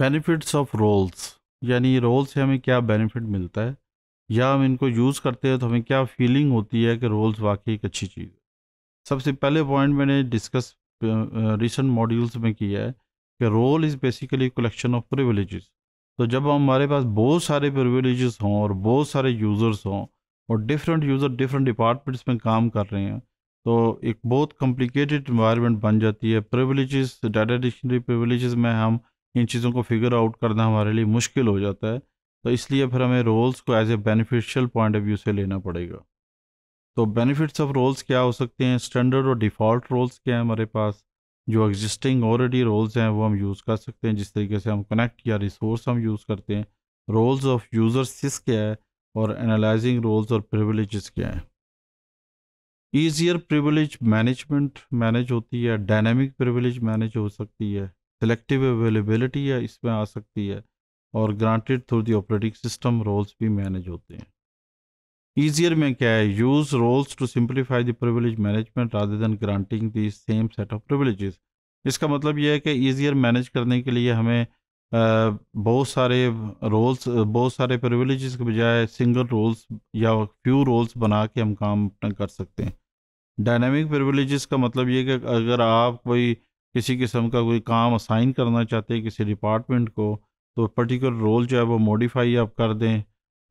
Benefits of roles यानी role से हमें क्या बेनिफिट मिलता है या हम इनको यूज़ करते हैं तो हमें क्या फीलिंग होती है कि रोल्स वाकई एक अच्छी चीज़ है सबसे पहले पॉइंट मैंने डिस्कस रिसेंट मॉड्यूल्स में किया है कि role is basically collection of privileges तो जब हमारे पास बहुत सारे प्रिविलेजेस हों और बहुत सारे यूज़र्स हों और डिफरेंट यूज़र डिफरेंट डिपार्टमेंट्स में काम कर रहे हैं तो एक बहुत कॉम्प्लिकेटेड इन्वायरमेंट बन जाती है प्रिविलेजेस डाटा डिक्शनरी प्रिविलेजेस में हम इन चीज़ों को फिगर आउट करना हमारे लिए मुश्किल हो जाता है तो इसलिए फिर हमें रोल्स को as a beneficial point of view से लेना पड़ेगा तो बेनिफिट्स ऑफ रोल्स क्या हो सकते हैं स्टैंडर्ड और डिफ़ॉल्ट रोल्स क्या हैं हमारे पास जो एग्जिस्टिंग ऑलरेडी रोल्स हैं वो हम यूज़ कर सकते हैं जिस तरीके से हम कनेक्ट या रिसोर्स हम यूज़ करते हैं रोल्स ऑफ यूज़र सिस क्या है और एनालाइजिंग रोल्स और प्रिवलेज क्या हैं ईजियर प्रिवलेज मैनेजमेंट मैनेज होती है डायनेमिक प्रिवलेज मैनेज हो सकती है सेलेक्टिव अवेलेबिलिटी या इसमें आ सकती है और granted through the operating system roles भी मैनेज होते हैं ईजियर में क्या है use roles to simplify the privilege management rather than granting the same set of privileges इसका मतलब यह है कि ईजियर मैनेज करने के लिए हमें बहुत सारे रोल्स बहुत सारे प्रिविलेज के बजाय सिंगल रोल्स या फ्यू रोल्स बना के हम काम अपना कर सकते हैं डायनेमिक प्रिविलेज का मतलब ये कि अगर आप कोई किसी किस्म का कोई काम असाइन करना चाहते हैं किसी डिपार्टमेंट को तो पर्टिकुलर रोल जो है वो मॉडिफाई आप कर दें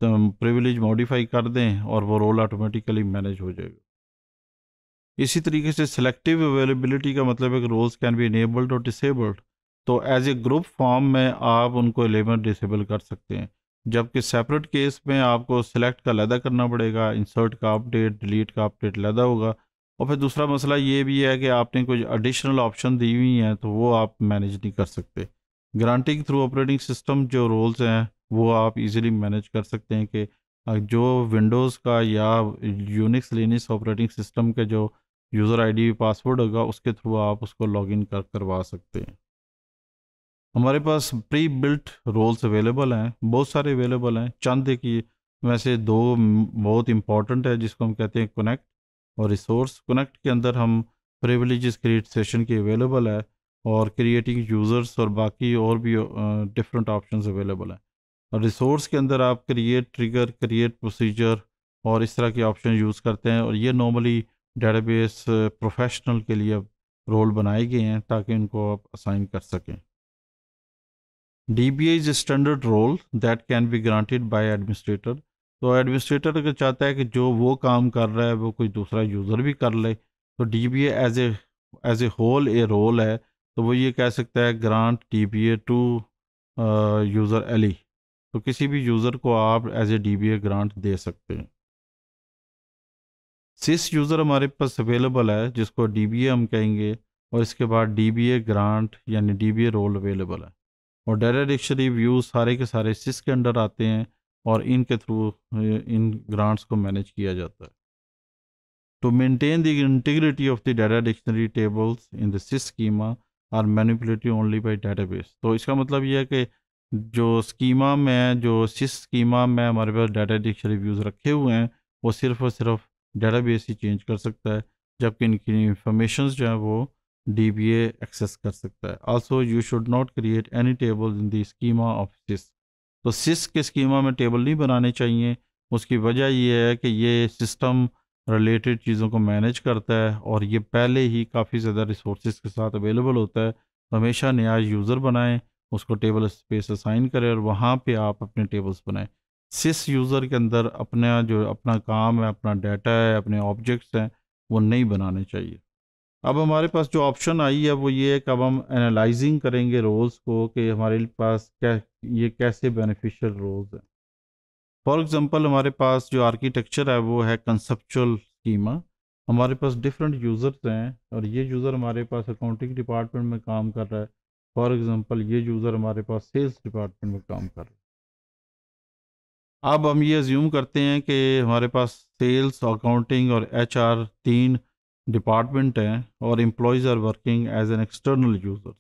तो प्रिविलेज मॉडिफाई कर दें और वो रोल ऑटोमेटिकली मैनेज हो जाएगा इसी तरीके से सिलेक्टिव अवेलेबिलिटी का मतलब है कि रोल्स कैन बी इनेबल्ड और डिसेबल्ड तो एज ए ग्रुप फॉर्म में आप उनको एलेबल डिसेबल कर सकते हैं जबकि सेपरेट केस में आपको सिलेक्ट का लदा करना पड़ेगा इंसर्ट का अपडेट डिलीट का अपडेट लदा होगा और फिर दूसरा मसला ये भी है कि आपने कुछ एडिशनल ऑप्शन दी हुई हैं तो वो आप मैनेज नहीं कर सकते ग्रांटी के थ्रू ऑपरेटिंग सिस्टम जो रोल्स हैं वो आप इजीली मैनेज कर सकते हैं कि जो विंडोज़ का या यूनिक्स लिनिक्स ऑपरेटिंग सिस्टम के जो यूज़र आईडी पासवर्ड होगा उसके थ्रू आप उसको लॉगिन कर करवा सकते हैं हमारे पास प्री बिल्ट रोल्स अवेलेबल हैं बहुत सारे अवेलेबल हैं चंद की वैसे दो बहुत इंपॉर्टेंट है जिसको हम कहते हैं कनेक्ट और रिसोर्स कनेक्ट के अंदर हम प्रिविलेज क्रिएट सेशन की अवेलेबल है और क्रिएटिंग यूज़र्स और बाकी और भी डिफरेंट ऑप्शंस अवेलेबल हैं और रिसोर्स के अंदर आप क्रिएट ट्रिगर क्रिएट प्रोसीजर और इस तरह के ऑप्शन यूज़ करते हैं और ये नॉर्मली डेटाबेस प्रोफेशनल के लिए रोल बनाए गए हैं ताकि इनको आप असाइन कर सकें D B as standard role that can be granted by administrator तो एडमिनिस्ट्रेटर अगर चाहता है कि जो वो काम कर रहा है वो कोई दूसरा यूज़र भी कर ले तो D B as a as a whole a role है तो वो ये कह सकता है grant D B A to user Ali तो किसी भी यूज़र को आप as a D B A grant दे सकते हैं सिस यूज़र हमारे पास अवेलेबल है जिसको डी बी ए हम कहेंगे और इसके बाद डी बी ए ग्रांट यानी D B A role available है और डेटा डिक्शनरी व्यू सारे के सारे सिस के अंडर आते हैं और इनके थ्रू इन ग्रांट्स को मैनेज किया जाता है to maintain the integrity of the data dictionary tables in the sys are are only by database तो इसका मतलब यह है कि जो स्कीमा में जो सिस स्कीमा में हमारे पास डाटा डिक्शनरी व्यूज रखे हुए हैं वो सिर्फ और सिर्फ बेस ही चेंज कर सकता है जबकि इनकी इंफॉर्मेशन जो है वो डी बी एक्सेस कर सकता है also you should not create any table in the schema of sys तो सिस के स्कीमा में टेबल नहीं बनाने चाहिए उसकी वजह यह है कि ये सिस्टम रिलेटेड चीज़ों को मैनेज करता है और ये पहले ही काफ़ी ज़्यादा रिसोर्स के साथ अवेलेबल होता है तो हमेशा नया यूज़र बनाएं उसको टेबल स्पेस असाइन करें और वहाँ पे आप अपने टेबल्स बनाएं सिस यूज़र के अंदर अपना जो अपना काम है अपना डाटा है अपने ऑब्जेक्ट्स हैं वो नहीं बनाने चाहिए अब हमारे पास जो ऑप्शन आई है वो ये है कि अब हम एनालाइजिंग करेंगे रोल्स को कि हमारे पास क्या ये कैसे बेनिफिशियल रोल्स हैं फॉर एग्जांपल हमारे पास जो आर्किटेक्चर है वो है कंसेप्चुअल स्कीमा हमारे पास डिफरेंट यूज़र्स हैं और ये यूज़र हमारे पास अकाउंटिंग डिपार्टमेंट में काम कर रहा है फॉर एग्ज़ाम्पल ये यूज़र हमारे पास सेल्स डिपार्टमेंट में काम कर रहा है अब हम ये ज्यूम करते हैं कि हमारे पास सेल्स अकाउंटिंग और एचआर तीन डिपार्टमेंट हैं और employees are working as an external user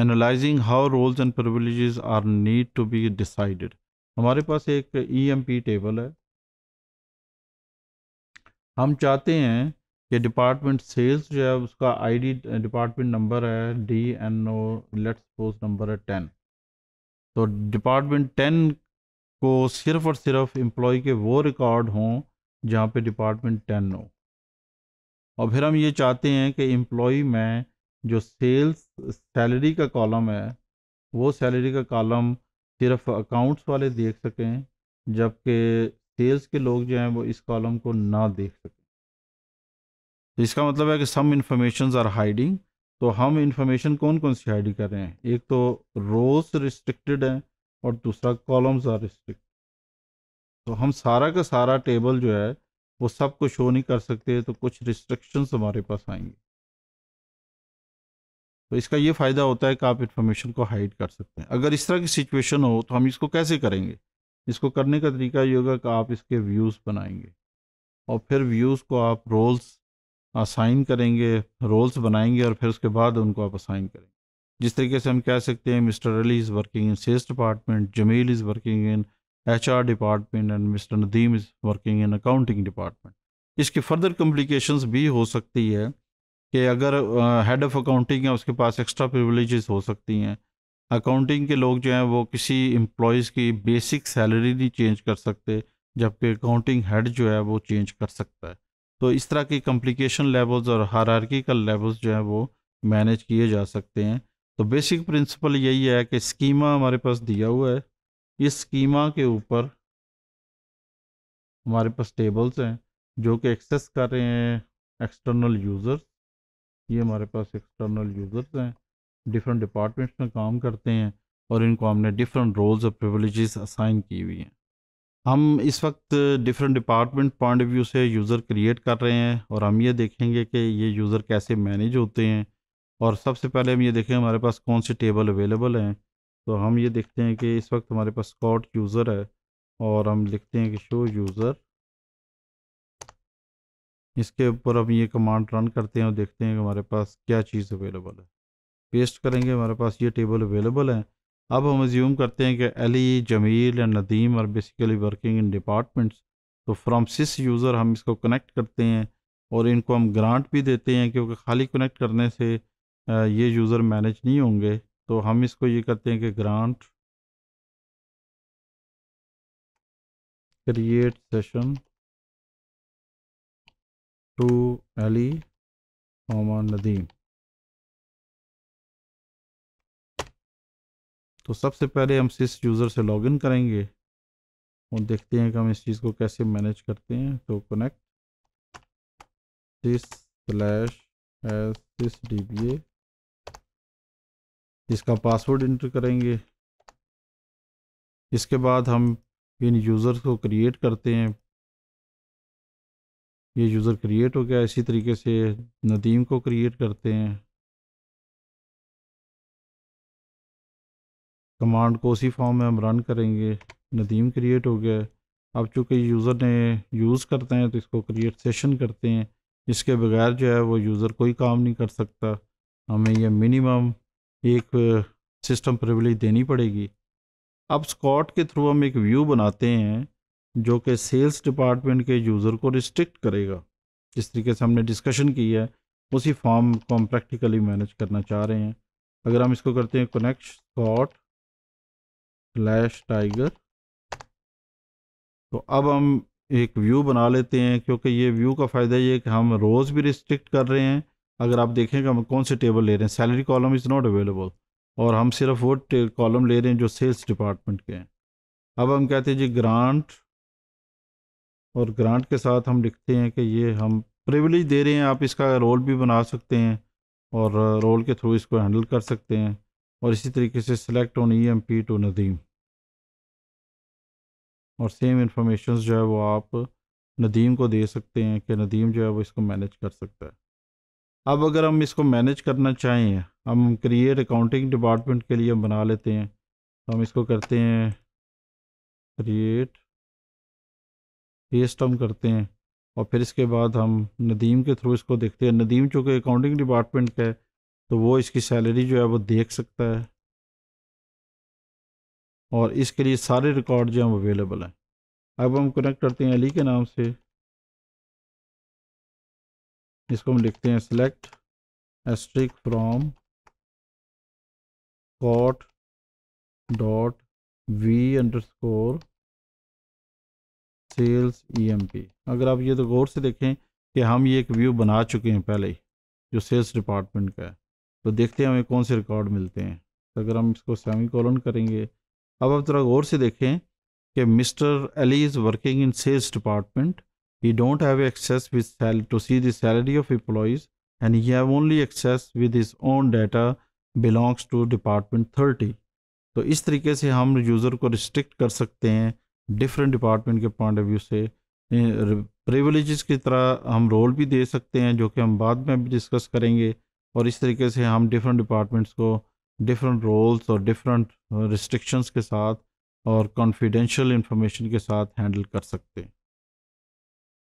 analysing how roles and privilege are need to be decided हमारे पास एक ई e टेबल है हम चाहते हैं कि डिपार्टमेंट सेल्स जो है उसका आईडी डिपार्टमेंट नंबर है डी एन ओ लेट्स पोस्ट नंबर है टेन तो डिपार्टमेंट टेन को सिर्फ और सिर्फ एम्प्लॉय के वो रिकॉर्ड हों जहाँ पे डिपार्टमेंट टेन हो और फिर हम ये चाहते हैं कि एम्प्लॉय में जो सेल्स सैलरी का कॉलम है वो सैलरी का कॉलम सिर्फ अकाउंट्स वाले देख सकें जबकि सेल्स के लोग जो हैं वो इस कॉलम को ना देख सकें तो इसका मतलब है कि सम इन्फॉर्मेशन आर हाइडिंग तो हम इन्फॉर्मेशन कौन कौन सी हाइडिंग कर रहे हैं एक तो रोज रिस्ट्रिक्टेड है और दूसरा कॉलम्स आर रिस्ट्रिक्ट तो हम सारा का सारा टेबल जो है वो सब कुछ शो नहीं कर सकते तो कुछ रिस्ट्रिक्शंस हमारे पास आएंगे तो इसका ये फ़ायदा होता है कि आप इन्फॉर्मेशन को हाइड कर सकते हैं अगर इस तरह की सिचुएशन हो तो हम इसको कैसे करेंगे इसको करने का तरीका ये होगा कि आप इसके व्यूज़ बनाएंगे और फिर व्यूज़ को आप रोल्स असाइन करेंगे रोल्स बनाएंगे और फिर उसके बाद उनको आप असाइन करेंगे जिस तरीके से हम कह सकते हैं mister Ali is working in sales department Jameel is working in HR department and mister Nadeem is working in accounting department इसकी फर्दर कम्प्लिकेशंस भी हो सकती है कि अगर हेड ऑफ अकाउंटिंग है उसके पास एक्स्ट्रा प्रिवलेज हो सकती हैं अकाउंटिंग के लोग जो हैं वो किसी एम्प्लॉयज़ की बेसिक सैलरी नहीं चेंज कर सकते जबकि अकाउंटिंग हेड जो है वो चेंज कर सकता है तो इस तरह की कम्प्लिकेशन लेवल्स और हरारकिकल लेवल्स जो हैं वो मैनेज किए जा सकते हैं तो बेसिक प्रिंसिपल यही है कि स्कीमा हमारे पास दिया हुआ है इस स्कीमा के ऊपर हमारे पास टेबल्स हैं जो कि एक्सेस कर रहे हैं एक्सटर्नल यूज़र्स ये हमारे पास एक्सटर्नल यूज़र्स हैं डिफरेंट डिपार्टमेंट्स में काम करते हैं और इनको हमने डिफरेंट रोल्स और प्रिवलेज़ असाइन की हुई हैं हम इस वक्त different department point of view से यूज़र क्रिएट कर रहे हैं और हम ये देखेंगे कि ये यूज़र कैसे मैनेज होते हैं और सबसे पहले हम ये देखें हमारे पास कौन सी टेबल अवेलेबल हैं तो हम ये देखते हैं कि इस वक्त हमारे पास स्कॉट यूज़र है और हम लिखते हैं कि शो यूज़र इसके ऊपर हम ये कमांड रन करते हैं और देखते हैं कि हमारे पास क्या चीज़ अवेलेबल है पेस्ट करेंगे हमारे पास ये टेबल अवेलेबल है अब हम ज्यूम करते हैं कि अली जमील या नदीम और बेसिकली वर्किंग इन डिपार्टमेंट्स तो फ्रॉम सिस यूज़र हम इसको कनेक्ट करते हैं और इनको हम ग्रांट भी देते हैं क्योंकि खाली कनेक्ट करने से ये यूज़र मैनेज नहीं होंगे तो हम इसको ये करते हैं कि grant create session to Ali Mohammad Nadeem तो सबसे पहले हम सिस यूज़र से लॉगिन करेंगे और देखते हैं कि हम इस चीज़ को कैसे मैनेज करते हैं तो connect sys slash S sys D B A इसका पासवर्ड इंटर करेंगे इसके बाद हम इन यूज़र को क्रिएट करते हैं ये यूज़र क्रिएट हो गया इसी तरीके से नदीम को क्रिएट करते हैं कमांड को उसी फॉर्म में हम रन करेंगे नदीम क्रिएट हो गया अब चूँकि यूज़र ने यूज़ करते हैं तो इसको क्रिएट सेशन करते हैं इसके बगैर जो है वो यूज़र कोई काम नहीं कर सकता हमें यह मिनिमम एक सिस्टम प्रिविलेज देनी पड़ेगी अब स्कॉट के थ्रू हम एक व्यू बनाते हैं जो कि सेल्स डिपार्टमेंट के यूज़र को रिस्ट्रिक्ट करेगा जिस तरीके से हमने डिस्कशन की है उसी फॉर्म को हम प्रैक्टिकली मैनेज करना चाह रहे हैं अगर हम इसको करते हैं कनेक्ट स्कॉट स्लैश टाइगर तो अब हम एक व्यू बना लेते हैं क्योंकि ये व्यू का फ़ायदा ये है कि हम रोज़ भी रिस्ट्रिक्ट कर रहे हैं अगर आप देखेंगे हम कौन से टेबल ले रहे हैं salary column is not available और हम सिर्फ वो कॉलम ले रहे हैं जो सेल्स डिपार्टमेंट के हैं अब हम कहते हैं जी ग्रांट और ग्रांट के साथ हम लिखते हैं कि ये हम प्रिविलेज दे रहे हैं आप इसका रोल भी बना सकते हैं और रोल के थ्रू इसको हैंडल कर सकते हैं और इसी तरीके से select on E M P to Nadeem और सेम इन्फॉर्मेशन जो है वो आप नदीम को दे सकते हैं कि नदीम जो है वो इसको मैनेज कर सकता है अब अगर हम इसको मैनेज करना चाहें हम क्रिएट अकाउंटिंग डिपार्टमेंट के लिए हम बना लेते हैं तो हम इसको करते हैं क्रिएट पेस्ट हम करते हैं और फिर इसके बाद हम नदीम के थ्रू इसको देखते हैं नदीम चूँकि अकाउंटिंग डिपार्टमेंट का है तो वो इसकी सैलरी जो है वो देख सकता है और इसके लिए सारे रिकॉर्ड जो हैं अवेलेबल हैं अब हम कनेक्ट करते हैं अली के नाम से इसको हम लिखते हैं select asterisk from Scott dot V underscore sales E M P अगर आप ये तो गौर से देखें कि हम ये एक व्यू बना चुके हैं पहले ही जो सेल्स डिपार्टमेंट का है तो देखते हैं हमें कौन से रिकॉर्ड मिलते हैं तो अगर हम इसको सेमी कॉलन करेंगे अब आप ज़रा गौर से देखें कि mister Ali is working in sales department We don't have access with sal- to see the salary of employees and he have only access with his own data belongs to department 30. तो इस तरीके से हम यूज़र को restrict कर सकते हैं different department के पॉइंट ऑफ व्यू से प्रिविलेज की तरह हम रोल भी दे सकते हैं जो कि हम बाद में भी डिस्कस करेंगे और इस तरीके से हम डिफरेंट डिपार्टमेंट्स को डिफरेंट रोल्स और डिफरेंट रिस्ट्रिक्शंस के साथ और कॉन्फिडेंशियल इंफॉर्मेशन के साथ हैंडल कर सकते हैं